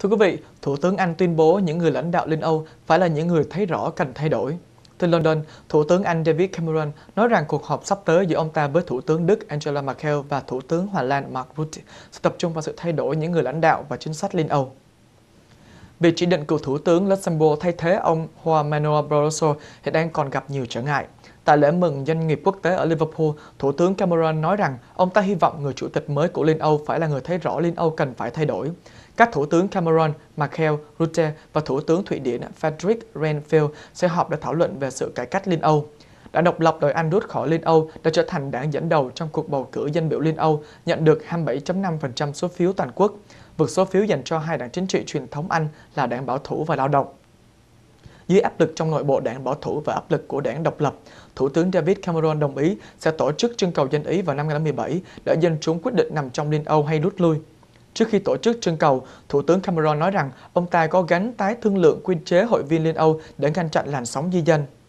Thưa quý vị, Thủ tướng Anh tuyên bố những người lãnh đạo Liên Âu phải là những người thấy rõ cần thay đổi. Từ London, Thủ tướng Anh David Cameron nói rằng cuộc họp sắp tới giữa ông ta với Thủ tướng Đức Angela Merkel và Thủ tướng Hà Lan Mark Rutte sẽ tập trung vào sự thay đổi những người lãnh đạo và chính sách Liên Âu. Việc chỉ định cựu Thủ tướng Luxembourg thay thế ông Juan Manuel Barroso hiện đang còn gặp nhiều trở ngại. Tại lễ mừng doanh nghiệp quốc tế ở Liverpool, Thủ tướng Cameron nói rằng ông ta hy vọng người chủ tịch mới của Liên Âu phải là người thấy rõ Liên Âu cần phải thay đổi. Các Thủ tướng Cameron, Merkel, Rutte và Thủ tướng Thụy Điển Frederick Reinfeldt sẽ họp để thảo luận về sự cải cách Liên Âu. Đảng độc lập đội Anh rút khỏi Liên Âu đã trở thành đảng dẫn đầu trong cuộc bầu cử danh biểu Liên Âu, nhận được 27.5% số phiếu toàn quốc, vượt số phiếu dành cho hai đảng chính trị truyền thống Anh là đảng bảo thủ và lao động. Dưới áp lực trong nội bộ đảng bảo thủ và áp lực của đảng độc lập, Thủ tướng David Cameron đồng ý sẽ tổ chức trưng cầu dân ý vào năm 2017 để dân chúng quyết định nằm trong Liên Âu hay rút lui. Trước khi tổ chức trưng cầu, Thủ tướng Cameron nói rằng ông ta có gánh tái thương lượng quy chế hội viên Liên Âu để ngăn chặn làn sóng di dân.